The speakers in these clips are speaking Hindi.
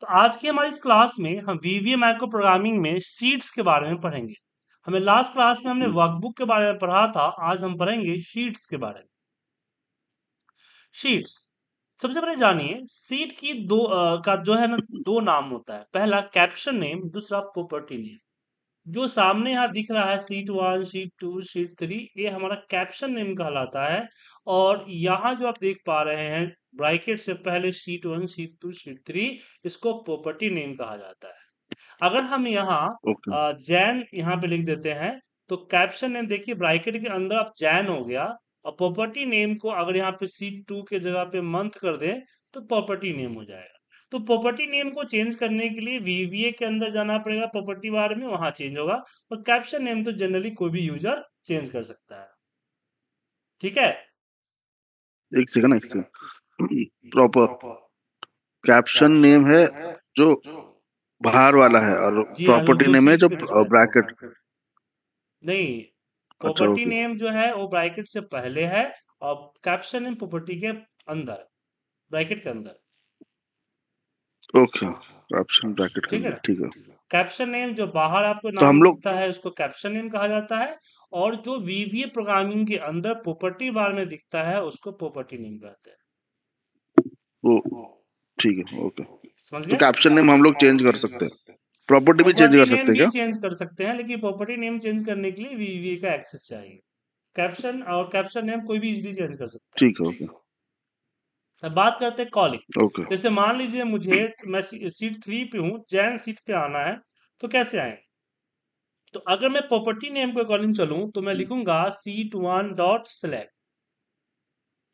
तो आज की हमारी इस क्लास में हम वीवीए माइक्रो प्रोग्रामिंग में शीट्स के बारे में पढ़ेंगे हमें लास्ट क्लास में हमने वर्कबुक हम्म। के बारे में पढ़ा था आज हम पढ़ेंगे शीट्स के बारे में शीट्स सबसे पहले जानिए सीट की दो आ, का जो है ना दो नाम होता है पहला कैप्शन नेम दूसरा प्रॉपर्टी नेम जो सामने यहाँ दिख रहा है sheet one sheet two sheet three ये हमारा कैप्शन नेम कहलाता है और यहाँ जो आप देख पा रहे हैं ब्राइकेट से पहले sheet one sheet two sheet three इसको प्रॉपर्टी नेम कहा जाता है अगर हम यहाँ okay. जैन यहाँ पे लिख देते हैं तो कैप्शन नेम देखिए ब्राइकेट के अंदर आप जैन हो गया और प्रॉपर्टी नेम को अगर यहाँ पे सीट टू के जगह पे मंथ कर दे तो प्रॉपर्टी नेम हो जाएगा तो प्रॉपर्टी नेम को चेंज करने के लिए वीवीए के अंदर जाना पड़ेगा प्रॉपर्टी बार में वहां चेंज होगा और कैप्शन नेम तो जनरली कोई भी यूजर चेंज कर सकता है ठीक है एक सेकंड एक सेकंड प्रॉपर कैप्शन नेम है जो बाहर वाला है और प्रॉपर्टी नेम हाँ, है जो ब्रैकेट नहीं प्रॉपर्टी अच्छा, नेम जो है वो ब्रैकेट से पहले है और कैप्शन नेम प्रॉपर्टी के अंदर ब्रैकेट के अंदर ओके कैप्शन ब्रैकेट ठीक है ठीक है कैप्शन नेम जो बाहर आपको तो नाम तो हम लोग है उसको कैप्शन नेम कहा जाता है और जो वीवीए प्रोग्रामिंग के अंदर प्रॉपर्टी बार में दिखता है उसको प्रॉपर्टी नेम कहते हैं ओ ठीक है ओके समझ तो कैप्शन नेम हम लोग चेंज कर सकते हैं प्रॉपर्टी भी चेंज कर सकते हैं चेंज कर सकते हैं लेकिन प्रॉपर्टी नेम चेंज करने के लिए वीवीए का एक्सेस चाहिए कैप्शन और कैप्शन नेम कोई भी इजीली चेंज कर सकते हैं ठीक है ओके अब बात करते हैं कॉलिंग okay. जैसे मान लीजिए मुझे मैं सीट थ्री पे हूँ जैन सीट पे आना है तो कैसे आएंगे तो अगर मैं प्रॉपर्टी नेम को अकॉर्डिंग चलूं तो मैं हम्म। लिखूंगा सीट वन डॉट सेलेक्ट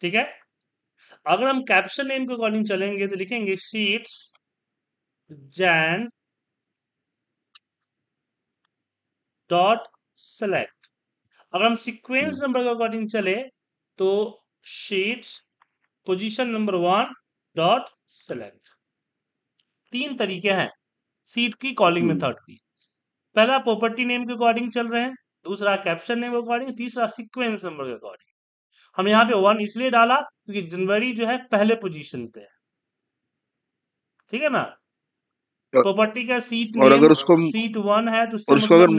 ठीक है अगर हम कैप्शन नेम के अकॉर्डिंग चलेंगे तो लिखेंगे सीट्स जैन डॉट सेलेक्ट अगर हम सीक्वेंस नंबर के अकॉर्डिंग चले तो sheets position number one dot select तीन तरीके हैं सीट की कॉलिंग मेथड हम्म। की पहला प्रॉपर्टी नेम के अकॉर्डिंग चल रहे हैं दूसरा कैप्शन नेम के अकॉर्डिंग तीसरा सीक्वेंस नंबर के अकॉर्डिंग हम यहाँ पे वन इसलिए डाला क्योंकि जनवरी जो है पहले पोजीशन पे है ठीक है ना प्रॉपर्टी का सीट और अगर उसको सीट वन है तो उसको अगर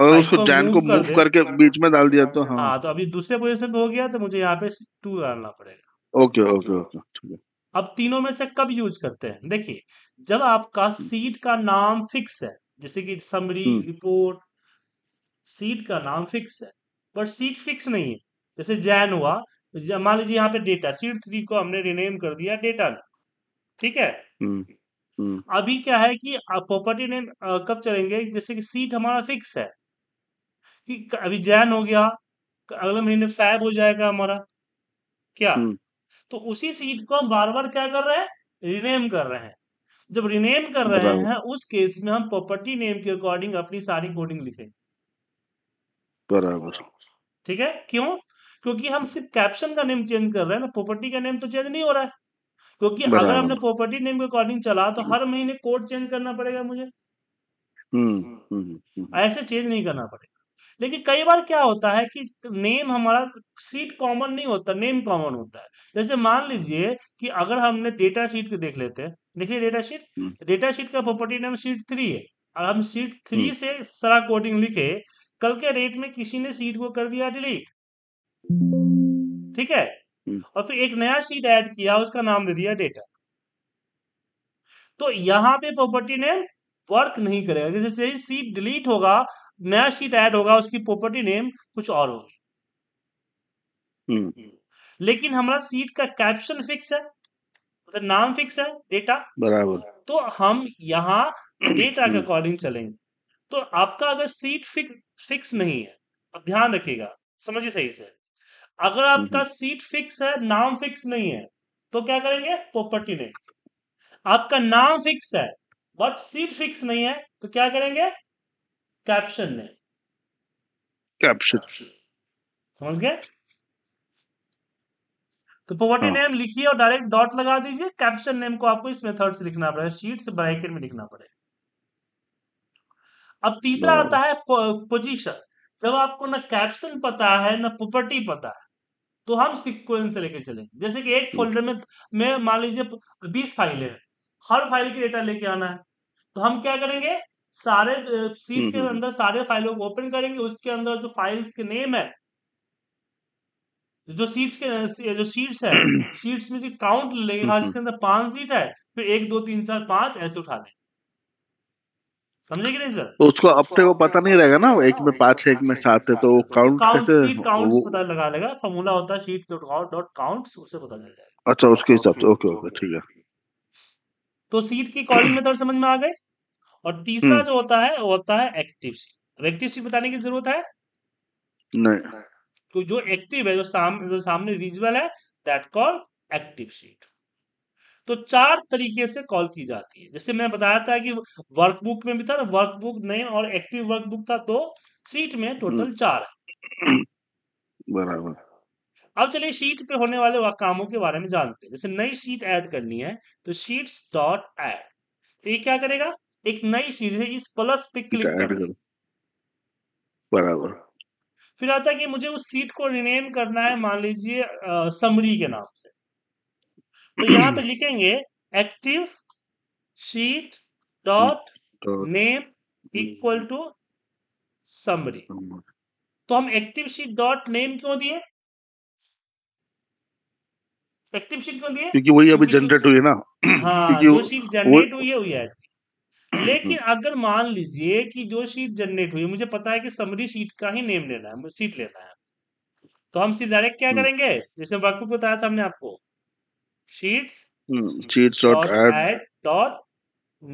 और उसको जैन को मूव करके हाँ। बीच में डाल दिया तो हाँ, हाँ। तो अभी दूसरे पोजीशन पे हो गया तो मुझे यहाँ पे टू डालना पड़ेगा ओके ओके ओके अब तीनों में से कब यूज करते हैं देखिए जब आपका सीट हम्म। का नाम फिक्स है जैसे कि समरी रिपोर्ट सीट का नाम फिक्स है पर सीट फिक्स नहीं है जैसे जैन हुआ मान लीजिए यहाँ पे डेटा सीट थ्री को हमने रिनेम कर दिया डेटा ठीक है हम्म, हम्म। अभी क्या है कि प्रॉपर्टी नेम कब चलेंगे जैसे कि सीट हमारा फिक्स है कि अभी जैन हो गया अगले महीने फैब हो जाएगा हमारा क्या हम्म। तो उसी सीट को हम बार बार क्या कर रहे हैं रिनेम कर रहे हैं जब रिनेम कर रहे हैं उस केस में हम प्रॉपर्टी नेम के अकॉर्डिंग अपनी सारी कोडिंग लिखेंगे बराबर ठीक है क्यों क्योंकि हम सिर्फ कैप्शन का नेम चेंज कर रहे हैं ना प्रॉपर्टी का नेम तो चेंज नहीं हो रहा है क्योंकि अगर हमने प्रॉपर्टी नेम के अकॉर्डिंग चला तो हर महीने कोड चेंज करना पड़ेगा मुझे हम्म, हम्म, हम्म। ऐसे चेंज नहीं करना पड़ेगा लेकिन कई बार क्या होता है कि नेम हमारा सीट कॉमन नहीं होता नेम कॉमन होता है जैसे मान लीजिए कि अगर हमने डेटा शीट को देख लेते हैं देखिए डेटा शीट डेटा शीट का प्रॉपर्टी नेम सीट थ्री है और हम सीट थ्री हम्म। से सारा कोडिंग लिखे कल के रेट में किसी ने सीट को कर दिया डिलीट ठीक है हम्म। और फिर एक नया सीट ऐड किया उसका नाम दे दिया डेटा तो यहाँ पे प्रॉपर्टी नेम वर्क नहीं करेगा जैसे सीट डिलीट होगा नया सीट ऐड होगा उसकी प्रॉपर्टी नेम कुछ और होगी हम्म। लेकिन हमारा सीट का कैप्शन फिक्स है मतलब नाम फिक्स है डेटा बराबर तो हम यहाँ डेटा के अकॉर्डिंग चलेंगे तो आपका अगर सीट फिक्स फिक्स नहीं है अब ध्यान रखिएगा समझिए सही से अगर आपका सीट हम्म। फिक्स है नाम फिक्स नहीं है तो क्या करेंगे प्रॉपर्टी नेम आपका नाम फिक्स है बट सीट फिक्स नहीं है तो क्या करेंगे कैप्शन ने कैप्शन समझ गए तो प्रॉपर्टी नेम हाँ। लिखिए और डायरेक्ट डॉट लगा दीजिए कैप्शन नेम को आपको इस मेथड से लिखना पड़ेगा शीट से ब्रैकेट में लिखना पड़ेगा अब तीसरा हाँ। आता है पोजीशन जब आपको ना कैप्शन पता है ना प्रॉपर्टी पता है तो हम सिक्वेंस से लेके चलेंगे जैसे कि एक फोल्डर में मैं मान लीजिए बीस फाइलें हैं हर फाइल की डेटा लेके आना है तो हम क्या करेंगे सारे सीट हम्म, के हम्म, अंदर सारे फाइलों को ओपन करेंगे उसके अंदर जो फाइल्स के नेम है जो सीट्स के जो सीट्स है सीट्स हम्म। में काउंट ले लेंगे हाँ इसके अंदर पांच सीट है फिर एक दो तीन चार पांच ऐसे उठा लेंगे समझे कि नहीं सर तो उसको अपने को पता नहीं रहेगा ना एक में पांच एक में सात है तो काउंट कैसे काउंट पता लगा लेगा फॉर्मूला होता है sheet dot out dot count उससे पता चल जाएगा अच्छा उसके हिसाब से ओके ओके ठीक है तो सीट की कॉलिंग मेथड समझ में आ गए और तीसरा हम्म। जो होता है वो होता है एक्टिव सी एक्टिव सी बताने की जरूरत है नहीं तो जो एक्टिव है जो, साम, जो सामने विजुअल है दैट कॉल एक्टिव सीट तो चार तरीके से कॉल की जाती है जैसे मैंने बताया था कि वर्कबुक में भी था वर्कबुक तो नहीं और एक्टिव वर्कबुक था तो सीट में टोटल हम्म। चार है बराबर अब चलिए शीट पे होने वाले कामों के बारे में जानते हैं जैसे नई शीट ऐड करनी है तो शीट्स डॉट ऐड तो ये क्या करेगा एक नई सीरीज है इस प्लस पे क्लिक कर बराबर फिर आता है कि मुझे उस सीट को रिनेम करना है मान लीजिए समरी के नाम से तो यहाँ पे लिखेंगे active sheet dot name equal to summary तो हम एक्टिव सीट डॉट नेम क्यों दिए एक्टिव सीट क्यों दिए क्योंकि वही अभी जनरेट हुई है ना हाँ जो सीट जनरेट हुई है लेकिन अगर मान लीजिए कि जो शीट जनरेट हुई मुझे पता है कि समरी शीट का ही नेम लेना है सीट लेना है तो हम सीट डायरेक्ट क्या हम्म। करेंगे जैसे वर्कबुक बताया था हमने आपको sheets sheets dot add dot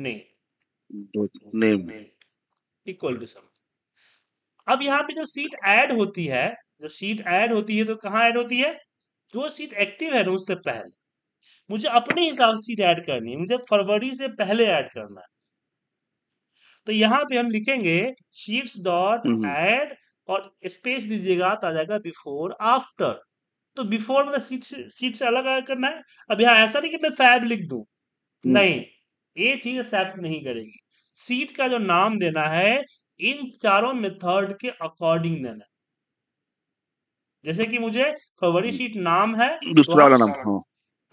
name equal to sum अब यहाँ पे जब सीट ऐड होती है जब सीट ऐड होती है तो कहाँ ऐड होती है जो सीट एक्टिव है ना उससे पहले मुझे अपने हिसाब से सीट ऐड करनी है मुझे फरवरी से पहले ऐड करना है तो यहाँ पे हम लिखेंगे शीट्स डॉट एड और स्पेस दीजिएगा तो आ जाएगा बिफोर आफ्टर तो बिफोर मतलब सीट सीट्स सीट से अलग अलग करना है अब यहाँ ऐसा नहीं कि मैं फैब लिख दू हम्म। नहीं ये चीज एक्सेप्ट नहीं करेगी सीट का जो नाम देना है इन चारों मेथड के अकॉर्डिंग देना है जैसे कि मुझे फरवरी सीट हम्म। नाम है तो दूसरा वाला नाम हाँ।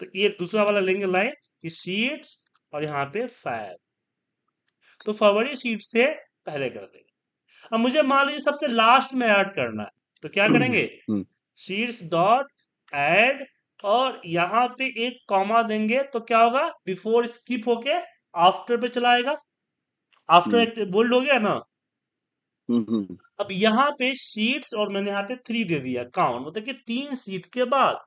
तो ये दूसरा वाला लेंगे लाइन कि सीट्स और यहाँ पे फैब तो फरवरी सीट से पहले कर देंगे अब मुझे मान लीजिए सबसे लास्ट में ऐड करना है तो क्या हम्म, करेंगे शीर्ष डॉट एड और यहाँ पे एक कॉमा देंगे तो क्या होगा बिफोर स्किप होके आफ्टर पे चलाएगा आफ्टर हम्म। बोल्ड हो गया ना हम्म, अब यहाँ पे शीट्स और मैंने यहाँ पे थ्री दे दिया काउंट मतलब कि तीन सीट के बाद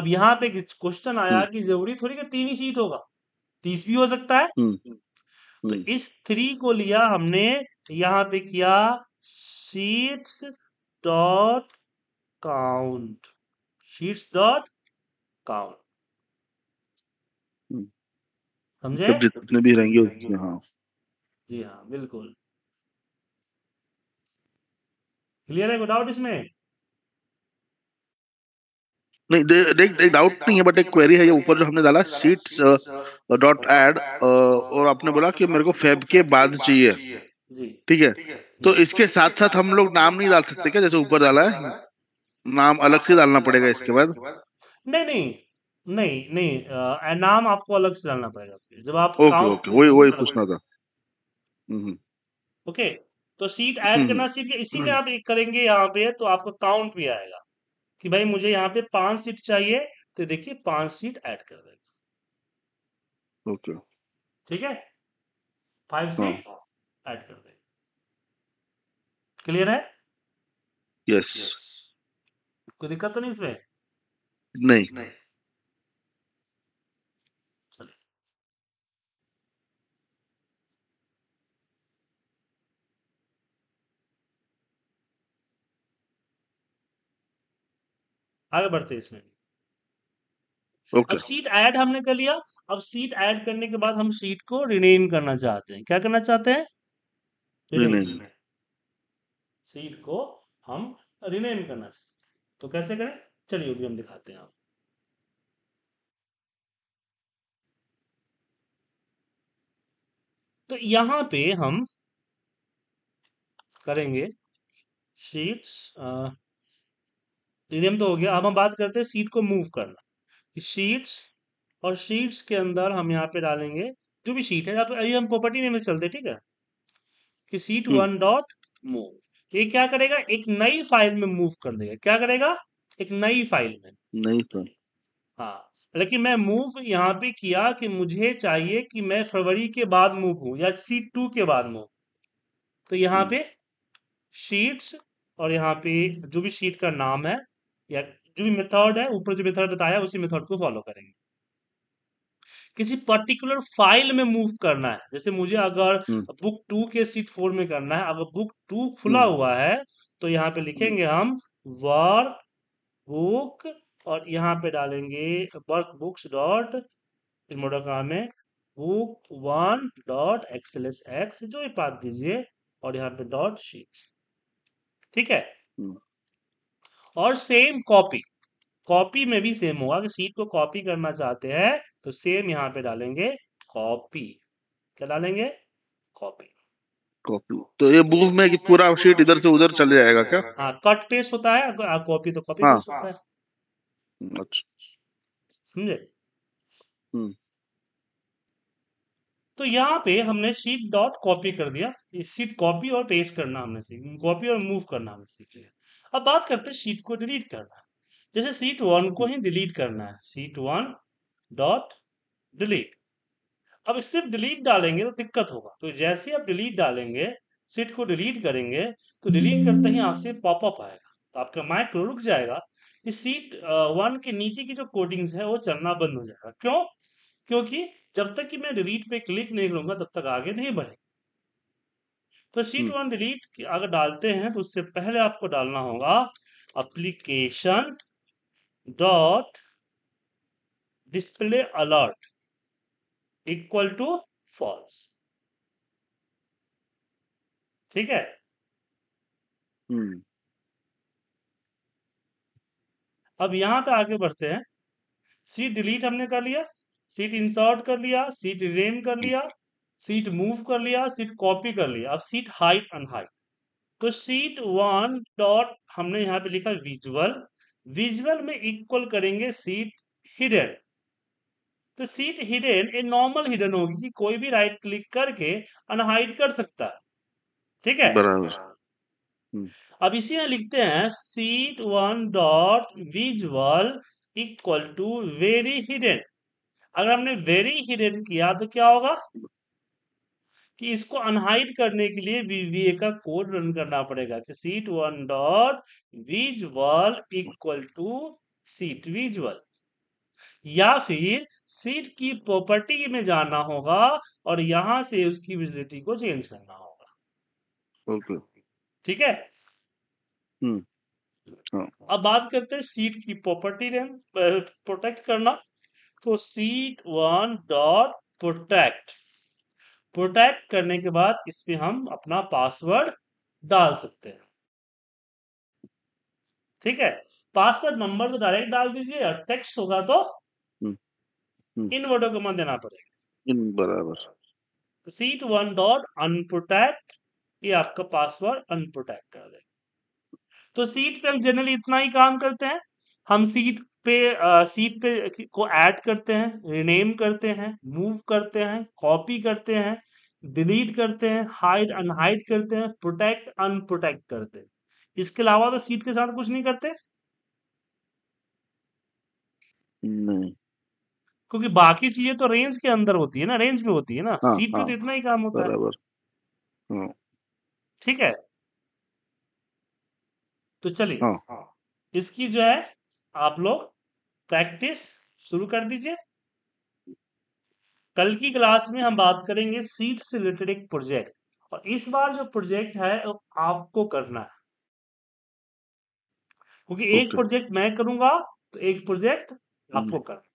अब यहाँ पे क्वेश्चन आया कि जरूरी थोड़ी कि तीन ही सीट होगा तीस भी हो सकता है तो हम्म। इस थ्री को लिया हमने यहां पे किया sheets dot count sheets dot count हम्म। समझे जितने भी रहेंगे हाँ जी हाँ बिल्कुल क्लियर है कोई डाउट इसमें नहीं दे, दे, एक डाउट नहीं है बट एक क्वेरी है ये ऊपर जो हमने डाला सीट्स डॉट एड और आपने बोला कि मेरे को फेब के बाद चाहिए ठीक है तो इसके साथ साथ हम लोग नाम नहीं डाल सकते क्या जैसे ऊपर डाला है नाम अलग से डालना पड़ेगा इसके बाद नहीं नहीं नहीं नहीं uh, नाम आपको अलग से डालना पड़ेगा जब आप ओके ओके वही वही पूछना था हम्म, हम्म। ओके तो सीट ऐड करना सीट हम्म। इसी में आप एक करेंगे यहाँ पे तो आपको काउंट भी आएगा कि भाई मुझे यहाँ पे पांच सीट चाहिए तो देखिए पांच सीट ऐड कर देगा ओके okay. ठीक है फाइव हाँ। सीट ऐड कर देगा क्लियर है यस yes. yes. कोई दिक्कत तो नहीं इसमें नहीं, नहीं. आगे बढ़ते हैं इसमें okay. अब सीट ऐड हमने कर लिया अब सीट ऐड करने के बाद हम सीट को रिनेम करना चाहते हैं क्या करना चाहते हैं रिनेम सीट को हम रिनेम करना चाहते तो कैसे करें चलिए भी हम दिखाते हैं आप तो यहां पे हम करेंगे शीट्स रीडियम तो हो गया अब हम बात करते हैं सीट को मूव करना शीट्स और शीट्स के अंदर हम यहाँ पे डालेंगे जो भी शीट है अब अभी हम प्रॉपर्टी नेम में चलते ठीक है कि सीट वन डॉट मूव ये क्या करेगा एक नई फाइल में मूव कर देगा क्या करेगा एक नई फाइल में नई फाइल हाँ लेकिन मैं मूव यहाँ पे किया कि मुझे चाहिए कि मैं फरवरी के बाद मूव हूं या सीट टू के बाद मूव तो यहाँ hmm. पे शीट्स और यहाँ पे जो भी शीट का नाम है या जो भी मेथड है ऊपर जो मेथड बताया उसी मेथड को फॉलो करेंगे किसी पर्टिकुलर फाइल में मूव करना है जैसे मुझे अगर बुक हम्म। टू के सीट फोर में करना है अगर बुक टू हम्म। खुला हुआ है तो यहाँ पे लिखेंगे हम्म। हम वर्क बुक और यहाँ पे डालेंगे वर्क बुक्स डॉट मोडोका में book one dot XL X जो भी पात दीजिए और यहाँ पे डॉट शीट ठीक है और सेम कॉपी कॉपी में भी सेम होगा कि सीट को कॉपी करना चाहते हैं तो सेम यहां पे डालेंगे कॉपी क्या डालेंगे कॉपी कॉपी तो ये मूव में कि पूरा शीट इधर से उधर चल जाएगा क्या हाँ कट पेस्ट होता है कॉपी तो कॉपी हाँ, होता है हम्म, अच्छा समझे हम्म। तो यहाँ पे हमने शीट डॉट कॉपी कर दिया शीट कॉपी और पेस्ट करना हमने सीख कॉपी और मूव करना हमने सीख लिया अब बात करते हैं सीट को डिलीट करना जैसे सीट वन को ही डिलीट करना है सीट वन डॉट डिलीट अब सिर्फ डिलीट डालेंगे तो दिक्कत होगा तो जैसे आप डिलीट डालेंगे सीट को डिलीट करेंगे तो डिलीट करते ही आपसे पॉपअप आएगा तो आपका माइक्रो रुक जाएगा इस सीट वन uh, के नीचे की जो कोडिंग्स है वो चलना बंद हो जाएगा क्यों क्योंकि जब तक कि मैं डिलीट पे क्लिक नहीं करूंगा तब तक आगे नहीं बढ़ेगा तो शीट वन डिलीट अगर डालते हैं तो उससे पहले आपको डालना होगा application dot display alert equal to false ठीक है hmm. अब यहां पे आगे बढ़ते हैं सीट डिलीट हमने कर लिया सीट इंसर्ट कर लिया सीट रेम कर लिया सीट मूव कर लिया सीट कॉपी कर लिया अब सीट हाइट अनहाइट तो सीट वन डॉट हमने यहाँ पे लिखा विजुअल विजुअल में इक्वल करेंगे सीट हिडन तो सीट हिडन ये नॉर्मल हिडन होगी कि कोई भी राइट क्लिक करके अनहाइड कर सकता है ठीक है बराबर हम्म। अब इसी में लिखते हैं sheet one dot visual equal to very hidden अगर हमने वेरी हिडन किया तो क्या होगा कि इसको अनहाइड करने के लिए वीवीए का कोड रन करना पड़ेगा कि sheet one dot visual equal to sheet visual या फिर सीट की प्रॉपर्टी में जाना होगा और यहां से उसकी विजिबिलिटी को चेंज करना होगा ठीक है हम्म हाँ। अब बात करते हैं सीट की प्रॉपर्टी प्रोटेक्ट करना तो sheet one dot protect protect करने के बाद इसमें हम अपना पासवर्ड डाल सकते हैं ठीक है पासवर्ड नंबर तो डायरेक्ट डाल दीजिए और टेक्स्ट होगा तो हम्म, हम्म। इन वर्डों को मन देना पड़ेगा सीट वन डॉट अनप्रोटेक्ट ये आपका पासवर्ड अनप्रोटेक्ट कर देगा तो सीट पे हम जनरली इतना ही काम करते हैं हम सीट पे सीट पे को ऐड करते हैं रिनेम करते हैं मूव करते हैं कॉपी करते हैं डिलीट करते हैं हाइड अनहाइड करते हैं प्रोटेक्ट अनप्रोटेक्ट करते हैं इसके अलावा तो सीट के साथ कुछ नहीं करते नहीं क्योंकि बाकी चीजें तो रेंज के अंदर होती है ना रेंज में होती है ना हाँ, सीट पे हाँ, तो इतना ही काम होता है हाँ। ठीक है तो चलिए हाँ, इसकी जो है आप लोग प्रैक्टिस शुरू कर दीजिए कल की क्लास में हम बात करेंगे सीट से रिलेटेड एक प्रोजेक्ट और इस बार जो प्रोजेक्ट है वो आपको करना है क्योंकि okay. एक प्रोजेक्ट मैं करूंगा तो एक प्रोजेक्ट आपको हम्म। करना